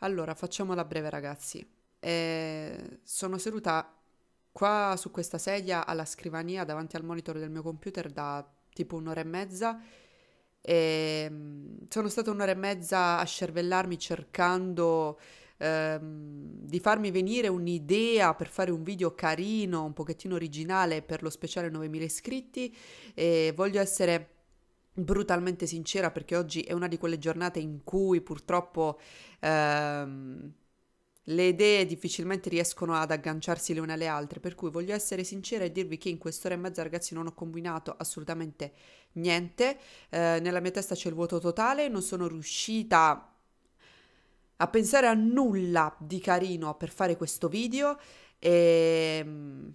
Allora, facciamola breve ragazzi. Eh, sono seduta qua su questa sedia alla scrivania davanti al monitor del mio computer da tipo un'ora e mezza e ehm, sono stata un'ora e mezza a scervellarmi cercando ehm, di farmi venire un'idea per fare un video carino, un pochettino originale per lo speciale 9000 iscritti e voglio essere brutalmente sincera perché oggi è una di quelle giornate in cui purtroppo ehm, le idee difficilmente riescono ad agganciarsi le une alle altre, per cui voglio essere sincera e dirvi che in quest'ora e mezza ragazzi non ho combinato assolutamente niente, eh, nella mia testa c'è il vuoto totale, non sono riuscita a pensare a nulla di carino per fare questo video e, ehm,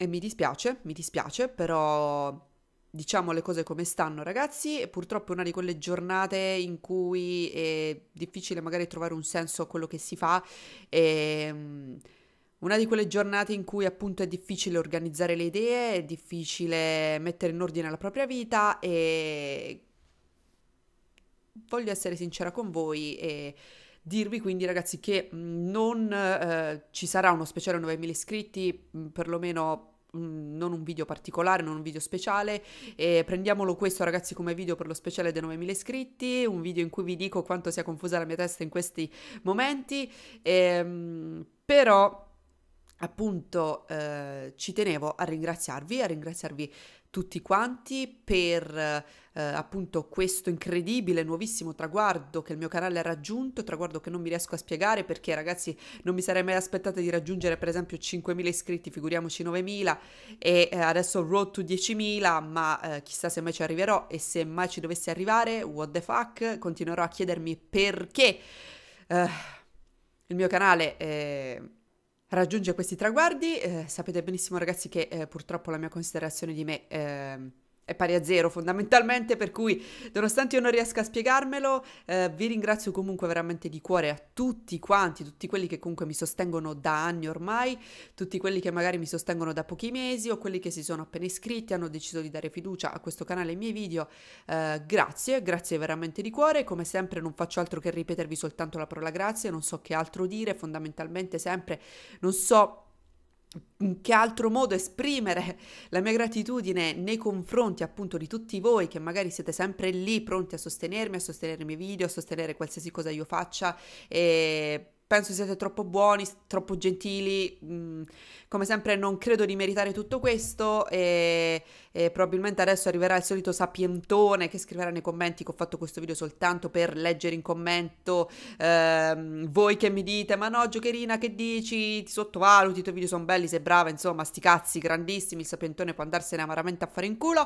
e mi dispiace, mi dispiace, però diciamo le cose come stanno, ragazzi. purtroppo è una di quelle giornate in cui è difficile magari trovare un senso a quello che si fa. E, ehm, una di quelle giornate in cui appunto è difficile organizzare le idee, è difficile mettere in ordine la propria vita e voglio essere sincera con voi e dirvi quindi ragazzi che mm, non eh, ci sarà uno speciale 9000 iscritti, mm, perlomeno Mm, non un video particolare, non un video speciale. E prendiamolo questo, ragazzi, come video per lo speciale dei 9000 iscritti. Un video in cui vi dico quanto sia confusa la mia testa in questi momenti. E, ehm, però, appunto, eh, ci tenevo a ringraziarvi, a ringraziarvi tutti quanti per eh, appunto questo incredibile nuovissimo traguardo che il mio canale ha raggiunto, traguardo che non mi riesco a spiegare perché ragazzi non mi sarei mai aspettata di raggiungere per esempio 5.000 iscritti, figuriamoci 9.000 e eh, adesso road to 10.000, ma eh, chissà se mai ci arriverò e se mai ci dovessi arrivare, what the fuck, continuerò a chiedermi perché eh, il mio canale eh, raggiunge questi traguardi. Eh, sapete benissimo ragazzi che eh, purtroppo la mia considerazione di me ehm, è pari a zero fondamentalmente, per cui nonostante io non riesca a spiegarmelo, eh, vi ringrazio comunque veramente di cuore a tutti quanti, tutti quelli che comunque mi sostengono da anni ormai, tutti quelli che magari mi sostengono da pochi mesi o quelli che si sono appena iscritti, hanno deciso di dare fiducia a questo canale e ai miei video. Eh, grazie, grazie veramente di cuore, come sempre non faccio altro che ripetervi soltanto la parola grazie, non so che altro dire, fondamentalmente sempre non so che altro modo esprimere la mia gratitudine nei confronti appunto di tutti voi che magari siete sempre lì pronti a sostenermi, a sostenere i miei video, a sostenere qualsiasi cosa io faccia e penso siate troppo buoni, troppo gentili, mm, come sempre non credo di meritare tutto questo e eh, probabilmente adesso arriverà il solito sapientone che scriverà nei commenti che ho fatto questo video soltanto per leggere in commento ehm, voi che mi dite ma no giocherina che dici ti sottovaluti i tuoi video sono belli sei brava insomma sti cazzi grandissimi il sapientone può andarsene amaramente a fare in culo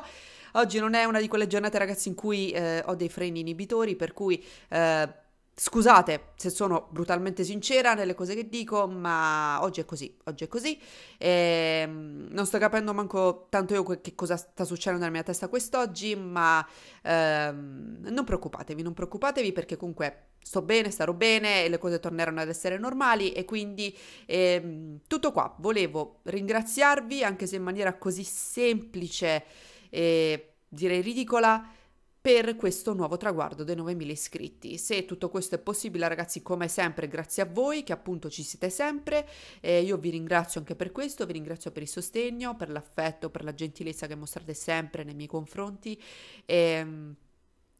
oggi non è una di quelle giornate ragazzi in cui eh, ho dei freni inibitori per cui eh, Scusate se sono brutalmente sincera nelle cose che dico, ma oggi è così, oggi è così. E ehm, non sto capendo manco tanto io che cosa sta succedendo nella mia testa quest'oggi, ma ehm, non preoccupatevi, non preoccupatevi perché comunque sto bene, starò bene e le cose torneranno ad essere normali e quindi ehm, tutto qua. Volevo ringraziarvi anche se in maniera così semplice e direi ridicola per questo nuovo traguardo dei 9.000 iscritti. Se tutto questo è possibile ragazzi come sempre grazie a voi che appunto ci siete sempre, eh, io vi ringrazio anche per questo, vi ringrazio per il sostegno, per l'affetto, per la gentilezza che mostrate sempre nei miei confronti. Ehm,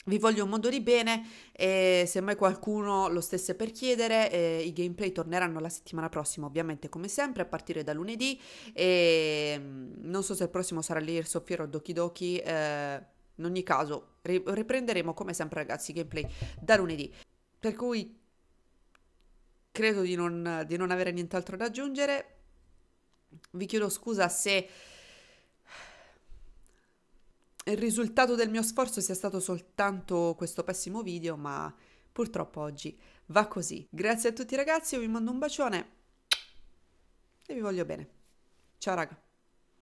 vi voglio un mondo di bene e se mai qualcuno lo stesse per chiedere, eh, i gameplay torneranno la settimana prossima, ovviamente come sempre, a partire da lunedì. E ehm, non so se il prossimo sarà Layers of o Doki Doki. Eh, in ogni caso, ri- riprenderemo come sempre ragazzi i gameplay da lunedì. Per cui credo di non, di non avere nient'altro da aggiungere. Vi chiedo scusa se il risultato del mio sforzo sia stato soltanto questo pessimo video, ma purtroppo oggi va così. Grazie a tutti ragazzi, vi mando un bacione e vi voglio bene. Ciao raga.